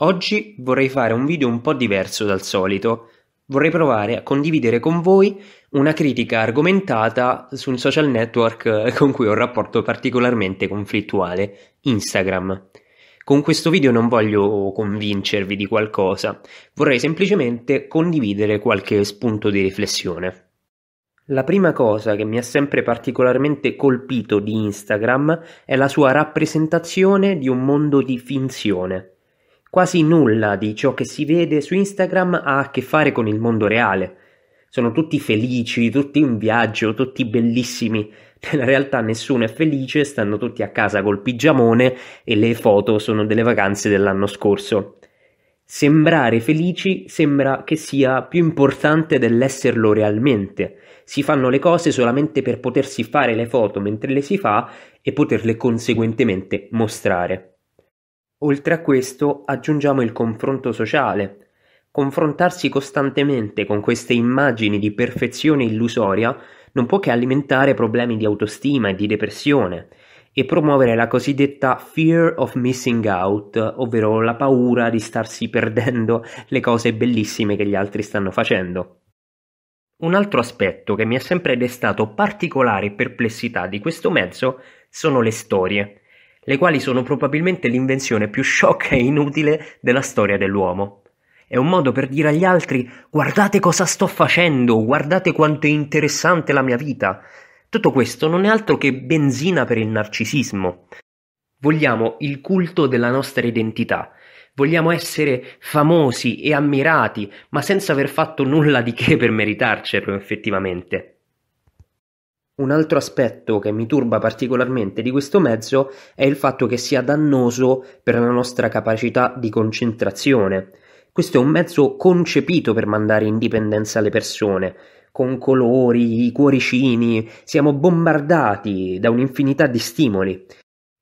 Oggi vorrei fare un video un po' diverso dal solito. Vorrei provare a condividere con voi una critica argomentata su un social network con cui ho un rapporto particolarmente conflittuale, Instagram. Con questo video non voglio convincervi di qualcosa, vorrei semplicemente condividere qualche spunto di riflessione. La prima cosa che mi ha sempre particolarmente colpito di Instagram è la sua rappresentazione di un mondo di finzione. Quasi nulla di ciò che si vede su Instagram ha a che fare con il mondo reale. Sono tutti felici, tutti in viaggio, tutti bellissimi. Nella realtà nessuno è felice, stanno tutti a casa col pigiamone e le foto sono delle vacanze dell'anno scorso. Sembrare felici sembra che sia più importante dell'esserlo realmente. Si fanno le cose solamente per potersi fare le foto mentre le si fa e poterle conseguentemente mostrare. Oltre a questo aggiungiamo il confronto sociale: confrontarsi costantemente con queste immagini di perfezione illusoria non può che alimentare problemi di autostima e di depressione e promuovere la cosiddetta fear of missing out, ovvero la paura di starsi perdendo le cose bellissime che gli altri stanno facendo. Un altro aspetto che mi ha sempre destato particolare perplessità di questo mezzo sono le storie le quali sono probabilmente l'invenzione più sciocca e inutile della storia dell'uomo. È un modo per dire agli altri guardate cosa sto facendo, guardate quanto è interessante la mia vita. Tutto questo non è altro che benzina per il narcisismo. Vogliamo il culto della nostra identità, vogliamo essere famosi e ammirati, ma senza aver fatto nulla di che per meritarcelo effettivamente. Un altro aspetto che mi turba particolarmente di questo mezzo è il fatto che sia dannoso per la nostra capacità di concentrazione. Questo è un mezzo concepito per mandare indipendenza alle persone, con colori, cuoricini, siamo bombardati da un'infinità di stimoli.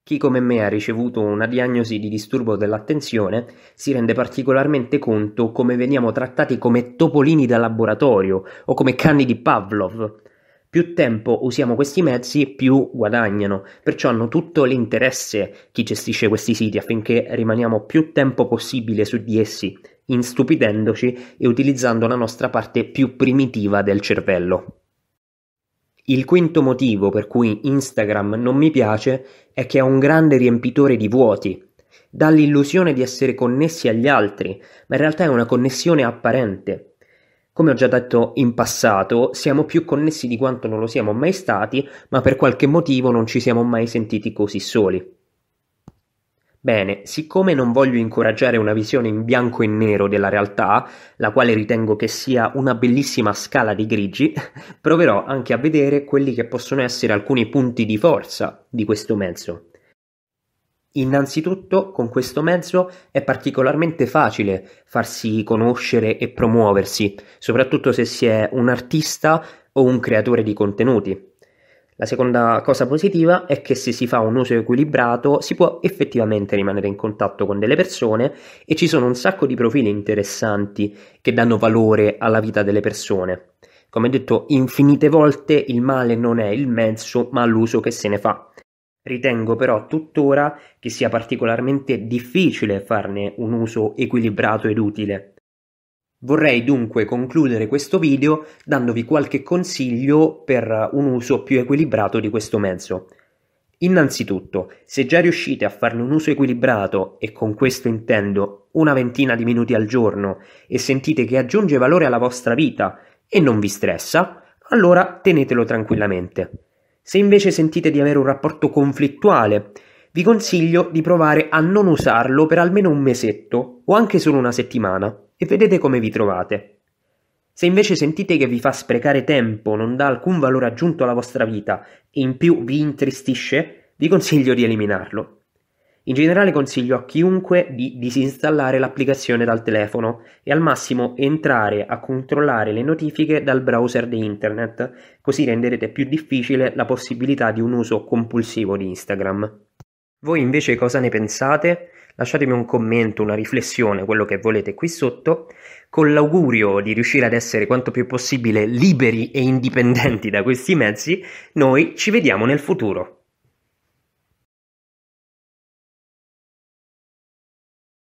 Chi come me ha ricevuto una diagnosi di disturbo dell'attenzione si rende particolarmente conto come veniamo trattati come topolini da laboratorio o come cani di Pavlov. Più tempo usiamo questi mezzi, più guadagnano, perciò hanno tutto l'interesse chi gestisce questi siti affinché rimaniamo più tempo possibile su di essi, instupidendoci e utilizzando la nostra parte più primitiva del cervello. Il quinto motivo per cui Instagram non mi piace è che è un grande riempitore di vuoti. Dà l'illusione di essere connessi agli altri, ma in realtà è una connessione apparente. Come ho già detto in passato, siamo più connessi di quanto non lo siamo mai stati, ma per qualche motivo non ci siamo mai sentiti così soli. Bene, siccome non voglio incoraggiare una visione in bianco e nero della realtà, la quale ritengo che sia una bellissima scala di grigi, proverò anche a vedere quelli che possono essere alcuni punti di forza di questo mezzo. Innanzitutto con questo mezzo è particolarmente facile farsi conoscere e promuoversi, soprattutto se si è un artista o un creatore di contenuti. La seconda cosa positiva è che se si fa un uso equilibrato si può effettivamente rimanere in contatto con delle persone e ci sono un sacco di profili interessanti che danno valore alla vita delle persone. Come detto infinite volte il male non è il mezzo ma l'uso che se ne fa. Ritengo però tuttora che sia particolarmente difficile farne un uso equilibrato ed utile. Vorrei dunque concludere questo video dandovi qualche consiglio per un uso più equilibrato di questo mezzo. Innanzitutto, se già riuscite a farne un uso equilibrato, e con questo intendo una ventina di minuti al giorno, e sentite che aggiunge valore alla vostra vita e non vi stressa, allora tenetelo tranquillamente. Se invece sentite di avere un rapporto conflittuale, vi consiglio di provare a non usarlo per almeno un mesetto o anche solo una settimana e vedete come vi trovate. Se invece sentite che vi fa sprecare tempo, non dà alcun valore aggiunto alla vostra vita e in più vi intristisce, vi consiglio di eliminarlo. In generale consiglio a chiunque di disinstallare l'applicazione dal telefono e al massimo entrare a controllare le notifiche dal browser di internet, così renderete più difficile la possibilità di un uso compulsivo di Instagram. Voi invece cosa ne pensate? Lasciatemi un commento, una riflessione, quello che volete qui sotto, con l'augurio di riuscire ad essere quanto più possibile liberi e indipendenti da questi mezzi, noi ci vediamo nel futuro.